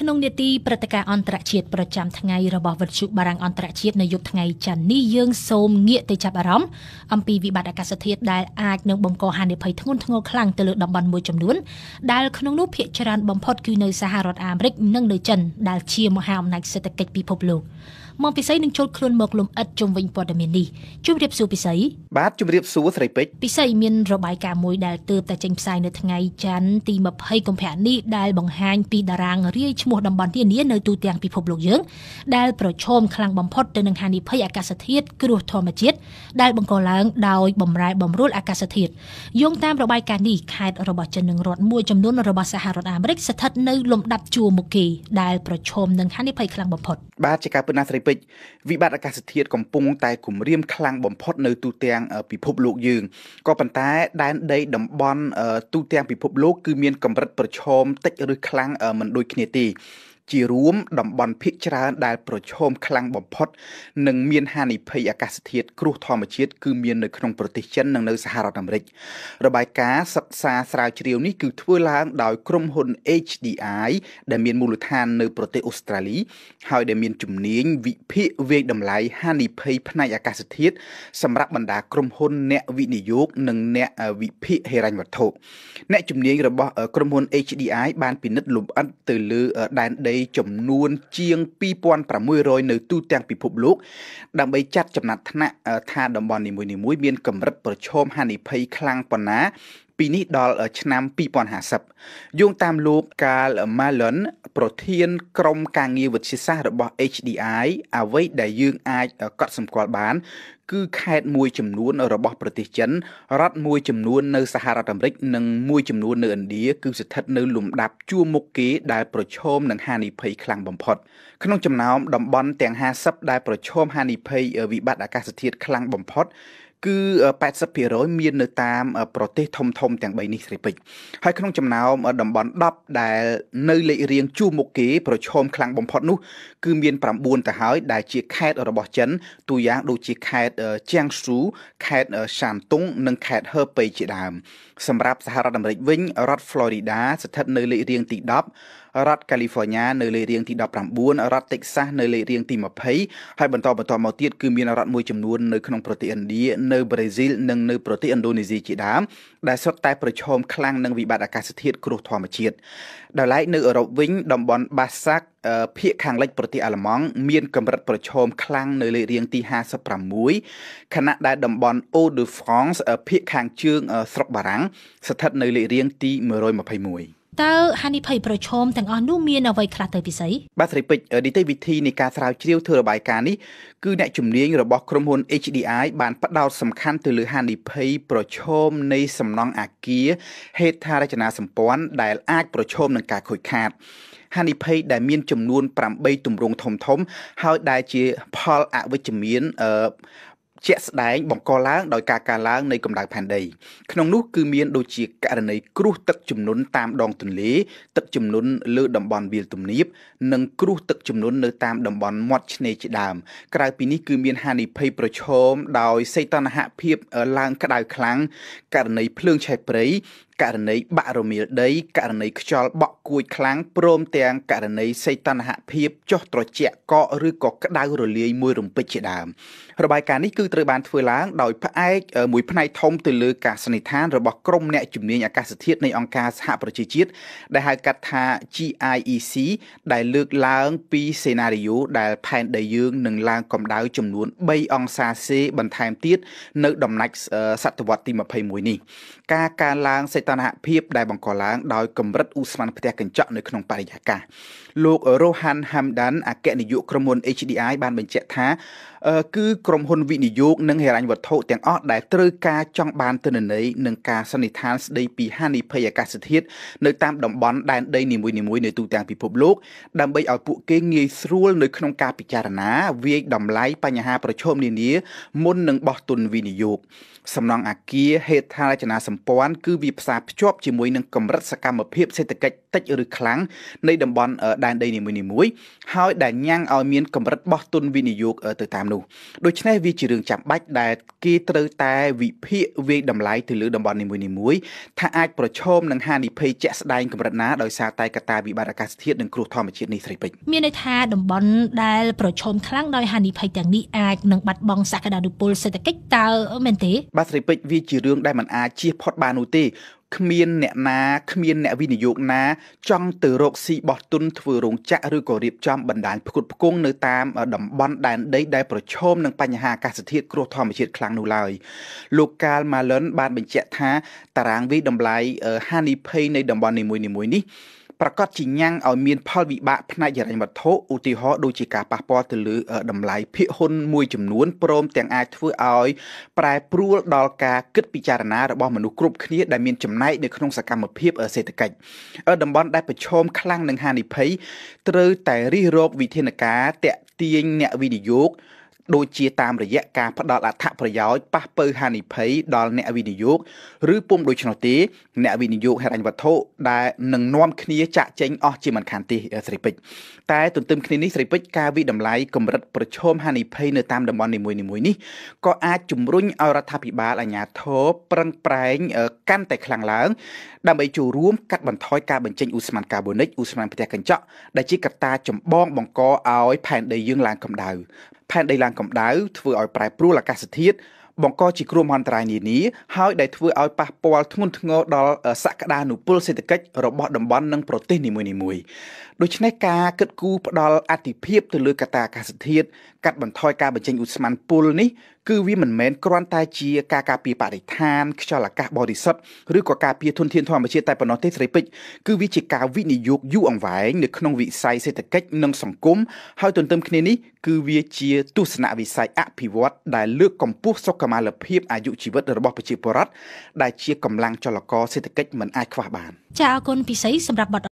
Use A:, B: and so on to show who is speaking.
A: ក្នុងនេតិព្រឹត្តិការណ៍អន្តរជាតិប្រចាំថ្ងៃរបស់វិទ្យុបារាំងអន្តរជាតិនៅយប់ថ្ងៃច័ន្ទនេះយើងសូមងាកទៅចាប់អារម្មណ៍អំពីវិបត្តិអាកាសធាតុដែលអាចនឹងបង្កហានិភ័យធ្ងន់ធ្ងរខ្លាំងទៅលើតំបន់មួយចំនួនដែលក្នុងនោះភាគច្រើនបំផុតគឺនៅសហរដ្ឋអាមេរិកនិងនៅចិនដែលជាមហាអំណាចសេដ្ឋកិច្ចពិភពលោកមកពិសីនឹងចូលខ្លួនមកលំអិតជុំវិញព័ត៌មាននេះជំរាបសួរពិសី
B: បាទជំរាបសួរស្រីពេជ្រ
A: ពិសីមានរបាយការណ៍មួយដែលទើបតែចេញផ្សាយនៅថ្ងៃច័ន្ទទី20កុម្ភៈនេះដែលបង្ហាញពីតារាងរាយឈ្មោះតំបន់ទានានៅទូទាំងពិភពលោកយើងដែលប្រឈមខ្លាំងបំផុត ទៅនឹងហានិភ័យអាកាសធាតុគ្រោះធម្មជាតិដែលបង្កឡើង ដោយបំរែបំរួលអាកាសធាតុយោងតាមរបាយការណ៍នេះខេត្តរបស់ចិននិងរដ្ឋមួយចំនួនរបស់សហរដ្ឋអាមេរិកស្ថិតនៅលំដាប់ជួរមុខគេដែលប្រឈមនឹងហានិភ័យខ្លាំងបំផុត
B: បាទជាការពិតណាស់ស្រីពេជ្រពេជ្រវិបត្តិអាកាសធាតុកំពុងតែគំរាមខ្លាំងបំផុតនៅទូទាំងពិភពលោកយើងក៏ប៉ុន្តែដែនដីតំបន់ទូទាំងពិភពលោកគឺមានកម្រិតប្រឈមតិចឬខ្លាំងមិនដូចគ្នាទេជារួមតំបន់ភ ieck ច្រើនដែលប្រឈមខ្លាំងបំផុតនិងមានហានិភ័យអាកាសធាតុគ្រោះធម្មជាតិគឺ មាននៅក្នុងប្រទេសចិននិងនៅសហរដ្ឋអាមេរិករបាយការណ៍សិក្សាស្រាវជ្រាវនេះគឺធ្វើឡើងដោយក្រុមហ៊ុន HDI ដែលមានមូលដ្ឋាននៅប្រទេសអូស្ត្រាលីហើយដែលមានជំនាញវិភាគវាយតម្លៃហានិភ័យផ្នែកអាកាសធាតុសម្រាប់បណ្ដាក្រុមហ៊ុនអ្នកវិនិយោគនិង អ្នកវិភាគហិរញ្ញវត្ថុអ្នកជំនាញរបស់ក្រុមហ៊ុន HDI បានពិនិត្យលម្អិតទៅលើដែនដីរីចំនួនជាង2600នៅទូទាំងពិភពលោក ដើម្បីចាត់ចំណាត់ថ្នាក់ថាតំបន់នីមួយៗមានកម្រិតប្រឈមហានិភ័យខ្លាំងប៉ុណ្ណាពីនេះដល់ឆ្នាំ2050យោងតាមលោក Karl Malone ប្រធានក្រុមការងារវិទ្យាសាស្ត្ររបស់ HDI អ្វីដែលយើងអាចកត់សម្គាល់បាន គឺខេត្តមួយចំនួន របស់ប្រទេសចិនរដ្ឋមួយចំនួននៅសហរដ្ឋអាមេរិកនិងមួយចំនួននៅឥណ្ឌាគឺ ស្ថិតនៅលំដាប់ជួរមុខគេដែលប្រឈមនឹងហានិភ័យខ្លាំងបំផុតក្នុងចំណោមតំបន់ទាំង50ដែលប្រឈមហានិភ័យវិបត្តិអាកាសធាតុខ្លាំងបំផុតគឺ80%មាននៅតាម ប្រទេសធំធំទាំង3នេះស្រីពេជ្រហើយក្នុងចំណោមតំបន់10ដែលនៅលេខរៀងជួរមុខគេប្រឈមខ្លាំងបំផុតនោះគឺមាន9ទៅហើយដែលជាខេត្តរបស់ចិនទូយ៉ាងដូចជាខេត្តជៀងស៊ូខេត្តសានតុង និងខេត្តហឺប៉េជាដើមសម្រាប់សហរដ្ឋអាមេរិកវិញរដ្ឋ Florida ស្ថិតនៅលេខរៀងទី10រដ្ឋ California នៅលេខរៀងទី19រដ្ឋ Texas នៅលេខរៀងទី20ហើយបន្តបន្តមកទៀតគឺមានរដ្ឋមួយចំនួននៅក្នុងប្រទេសឥណ្ឌានៅប្រេស៊ីលនិងនៅប្រទេសឥណ្ឌូនេស៊ីជាដើមដែលសុទ្ធតែប្រឈមខ្លាំងនឹងវិបត្តិអាកាសធាតុគ្រោះធម្មជាតិដោយឡែកនៅអឺរ៉ុបវិញតំបន់បាសាក់ភាគខាងលិច ប្រទេសអាល្លឺម៉ង់មាន កម្រិតប្រឈមខ្លាំងនៅលេខរៀងទី56ខណៈដែលតំបន់ Eau de France ភាគខាងជើង ស្រុកបារាំង ស្ថិតនៅលេខរៀងទី121
A: តើហានិភ័យប្រឈមទាំងអស់នោះមានអ្វីខ្លះទៅពិសី
B: បាទស្រីពេជ្រនីតិវិធីនៃការស្រាវជ្រាវធ្វើរបាយការណ៍នេះគឺអ្នកជំនាញរបស់ក្រុមហ៊ុន HDI បានផ្ដោតសំខាន់ទៅលើហានិភ័យប្រឈមនៃសំណង់អាគារហេដ្ឋារចនាសម្ព័ន្ធដែលអាចប្រឈមនឹងការខូចខាតហានិភ័យដែលមានចំនួន8ទម្រង់ធំធំហើយដែលជាផលអវិជ្ជមានជាក់ស្ដែងបង្កឡើងដោយការកើនឡើងនៃកម្ដៅផែនដីក្នុងនោះគឺមានដូចជាករណីគ្រោះ ទឹកជំនន់តាមដង ទន្លេទឹកជំនន់លើតំបន់វាលទំនាបនិងគ្រោះ ទឹកជំនន់នៅតាមតំបន់មាត់ឆ្នេរជាដើមក្រៅពីនេះគឺមានហានិភ័យប្រឈមដោយសីតុណ្ហភាពឡើងក្តៅខ្លាំងករណីភ្លើងឆេះព្រៃករណីបាក់រមៀលដី ករណីខ្យល់បក់គួចខ្លាំងព្រមទាំងករណីសេតនហភាពចុះត្រជាក់កកឬក៏ក្តៅរលាយមួយរំពេចជាដើមរបាយការណ៍នេះគឺត្រូវបានធ្វើឡើងដោយផ្អែកមួយផ្នែកធំទៅលើការសន្និដ្ឋានរបស់ក្រុមអ្នកជំនាញអាកាសធាតុនៃអង្គការសហប្រជាជាតិដែលហៅកាត់ថា GIEC ដែលលើកឡើងពីសេណារីយ៉ូដែលផែនដីយើងនឹងឡើងកម្ដៅចំនួន3អង្សាសេបន្ថែមទៀតនៅដំណាច់សតវត្សទី21នេះការកើនឡើងសេតតនហភាពដែលបង្កឡើងដោយកម្រិតឧស្ម័នផ្ទះកញ្ចក់នៅក្នុងបរិយាកាសលោករ៉ូហាន់ហាំដានអគ្គនាយកក្រុមហ៊ុន HDI បានបញ្ជាក់ថាគឺក្រុមហ៊ុនវិនិយោគនិងហិរញ្ញវត្ថុទាំងអស់ដែលត្រូវការចង់បានទិន្នន័យនិងការសន្និដ្ឋានស្ដីពីហានិភ័យអាកាសធាតុនៅតាមតំបន់ដែនដីនីមួយៗនៅទូទាំងពិភពលោកដើម្បីឲ្យពួកគេងាយស្រួលនៅក្នុងការពិចារណាវាយតម្លៃបញ្ហា ប្រឈមនានាមុននឹងបោះទុនវិនិយោគសំណង់អាគារហេដ្ឋារចនាសម្ព័ន្ធគឺវាផ្សារភ្ជាប់ជាមួយនឹងកម្រិតសកម្មភាពសេដ្ឋកិច្ចតិចឬខ្លាំងនៃតំបន់ដែនដីនីមួយៗហើយដែលញ៉ាំងឲ្យមានកម្រិតបោះទុនវិនិយោគទៅតាមនោះដូច្នេះវាជារឿងចាំបាច់ដែលគេត្រូវតែវិភាគវាយតម្លៃទៅលើតំបន់នីមួយៗថាអាចប្រឈមនឹងហានិភ័យជាក់ស្ដែងកម្រិតណាដោយសារតែកត្តាវិបត្តិអាកាសធាតុនិងគ្រោះធម្មជាតិនេះស្រីពេជ្រ
A: មានន័យថាតំបន់ដែលប្រឈមខ្លាំងដោយហានិភ័យទាំងនេះអាចនឹងបាត់បង់សក្តានុពលសេដ្ឋកិច្ចតើមែនទេ
B: បាទស្រីពេជ្រវាជារឿងដែលមិនអាចជៀសផុតបាននោះទេគ្មានអ្នកណាគ្មានអ្នកវិនិយោគណា ចង់ទៅរកស៊ីបោះទុនធ្វើរោងចក្រឬក៏រៀបចំបណ្ដាញផ្គត់ផ្គង់នៅតាមតំបន់ដែនដីដែលប្រឈមនឹងបញ្ហាអាកាសធាតុគ្រោះធម្មជាតិខ្លាំងនោះឡើយលោកកាលម៉ាឡុនបានបញ្ជាក់ថាតារាងវិតម្លៃហានិភ័យនៃតំបន់នីមួយៗនេះប្រកាសជាញ៉ាំងឲ្យមានផលវិបាកផ្នែកហិរញ្ញវត្ថុឧទាហរណ៍ដូចជាការប៉ះពាល់ទៅលើតម្លៃភាគហ៊ុនមួយចំនួនព្រមទាំងអាចធ្វើឲ្យប្រែប្រួលដល់ការគិតពិចារណារបស់មនុស្សគ្រប់គ្នាដែលមានចំណែកនៅក្នុងសកម្មភាពសេដ្ឋកិច្ចតំបន់ដែលប្រឈមខ្លាំងនឹងហានិភ័យត្រូវតែរិះរោបវិធានការតាក់ទាញអ្នកវិនិយោគដូចជាតាមរយៈការផ្ដល់អត្ថប្រយោជន៍ប៉ះបើហានិភ័យដល់អ្នកវិនិយោគឬពុំដូច្នោះទេអ្នកវិនិយោគហិរញ្ញវត្ថុដែលនឹងនាំគ្នាចាក់ចេញអស់ជាមិនខានទេស្រីពេជ្រតែទន្ទឹមគ្នានេះស្រីពេជ្រការវិតម្លៃកម្រិតប្រឈមហានិភ័យនៅតាមតំបន់នីមួយៗនេះក៏អាចជំរុញឲ្យរដ្ឋាភិបាលអាជ្ញាធរប្រឹងប្រែងកាន់តែខ្លាំងឡើង ដើម្បីចូលរួមកាត់បន្ថយការបញ្ចេញឧស្ម័នកាបូនិកឧស្ម័នផ្ទះកញ្ចក់ដែលជាកត្តាចម្បងបង្កឲ្យផែនដីយើងឡើងកម្ដៅផែនដីឡើងកម្ដៅធ្វើឲ្យប្រែប្រួលអាកាសធាតុបង្កជាគ្រោះមហន្តរាយនានាហើយដែលធ្វើឲ្យប៉ះពាល់ធ្ងន់ធ្ងរដល់សក្តានុពលសេដ្ឋកិច្ចរបស់តំបន់និងប្រទេសនីមួយៗដូច្នេះការគិតគូរផ្ដល់អតិភិបទៅលើកត្តាអាកាសធាតុកាត់បន្ថយការបញ្ចេញឧស្ម័នពុលនេះគឺវាមិនមែនគ្រាន់តែជា ការការពារបរិស្ថាន ខ្យល់អាកាសបរិសុទ្ធឬក៏ការពារធនធានធម្មជាតិតែប៉ុណ្ណោះទេស្រីពេជ្រគឺវាជាការវិនិយោគយូរអង្វែងនៅក្នុងវិស័យសេដ្ឋកិច្ចនិងសង្គមហើយទន្ទឹមគ្នានេះគឺវាជាទស្សនវិស័យអភិវឌ្ឍដែលលើកកម្ពស់សុខុមាលភាពអាយុជីវិតរបស់ប្រជាពលរដ្ឋដែលជាកម្លាំងចល
A: ករសេដ្ឋកិច្ចមិនអាចខ្វះបានចាអរគុណពិសីសម្រាប់បទ